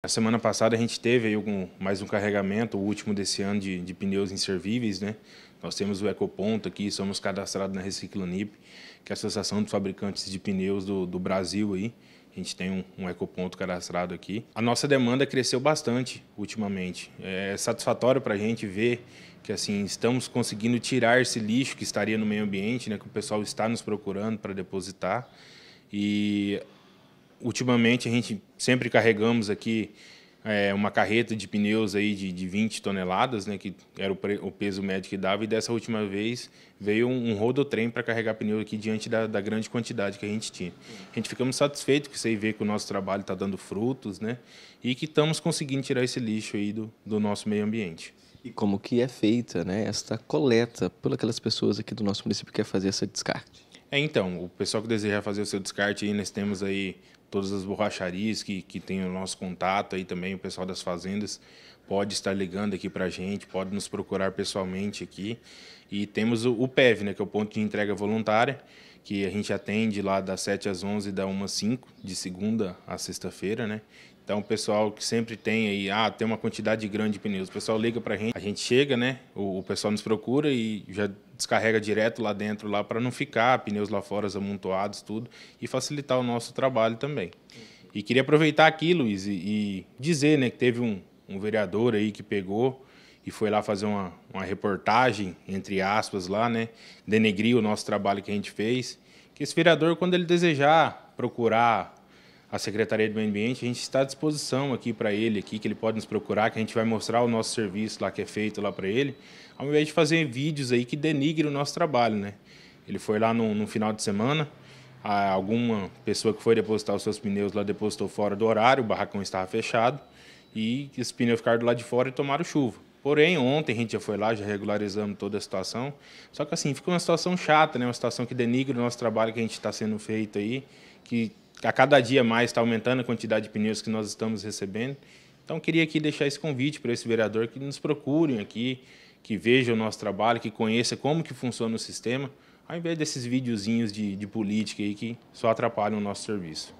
A semana passada a gente teve algum, mais um carregamento, o último desse ano de, de, pneus inservíveis, né? Nós temos o Ecoponto aqui, somos cadastrados na Reciclonip, que é a Associação dos Fabricantes de Pneus do, do Brasil aí. A gente tem um, um, ecoponto cadastrado aqui. A nossa demanda cresceu bastante ultimamente. É satisfatório para a gente ver que assim estamos conseguindo tirar esse lixo que estaria no meio ambiente, né? Que o pessoal está nos procurando para depositar e ultimamente a gente sempre carregamos aqui é, uma carreta de pneus aí de, de 20 toneladas, né, que era o, pre, o, peso médio que dava, e dessa última vez veio um, um rodotrem para carregar pneu aqui diante da, da, grande quantidade que a gente tinha. A gente ficamos satisfeitos que você vê que o nosso trabalho está dando frutos, né, e que estamos conseguindo tirar esse lixo aí do, do nosso meio ambiente. E como que é feita, né, esta coleta por aquelas pessoas aqui do nosso município que quer fazer essa descarte? É, então, o pessoal que desejar fazer o seu descarte, aí, nós temos aí todas as borracharias que, que tem o nosso contato aí também, o pessoal das fazendas pode estar ligando aqui para a gente, pode nos procurar pessoalmente aqui. E temos o, o PEV, né, que é o Ponto de Entrega Voluntária, que a gente atende lá das 7 às 11 da 1 às 5, de segunda a sexta-feira, né? Então, o pessoal que sempre tem aí, ah, tem uma quantidade grande de pneus, o pessoal liga para a gente, a gente chega, né? O, o, pessoal nos procura e já descarrega direto lá dentro, lá para não ficar pneus lá fora amontoados, tudo, e facilitar o nosso trabalho também. E queria aproveitar aqui, Luiz, e, e dizer, né, que teve um, um vereador aí que pegou e foi lá fazer uma, uma reportagem, entre aspas, lá, né? Denegrir o nosso trabalho que a gente fez. Que esse vereador, quando ele desejar procurar a Secretaria do Meio Ambiente, a gente está à disposição aqui para ele, aqui, que ele pode nos procurar, que a gente vai mostrar o nosso serviço lá que é feito lá para ele, ao invés de fazer vídeos aí que denigrem o nosso trabalho, né? Ele foi lá no, no final de semana, alguma pessoa que foi depositar os seus pneus lá depositou fora do horário, o barracão estava fechado, e os pneus ficaram do lado de fora e tomaram chuva. Porém, ontem a gente já foi lá, já regularizamos toda a situação. Só que assim, fica uma situação chata, né? Uma situação que denigra o nosso trabalho que a gente está sendo feito aí, que a cada dia mais está aumentando a quantidade de pneus que nós estamos recebendo. Então, queria aqui deixar esse convite para esse vereador que nos procurem aqui, que vejam o nosso trabalho, que conheça como que funciona o sistema, ao invés desses videozinhos de, de política aí que só atrapalham o nosso serviço.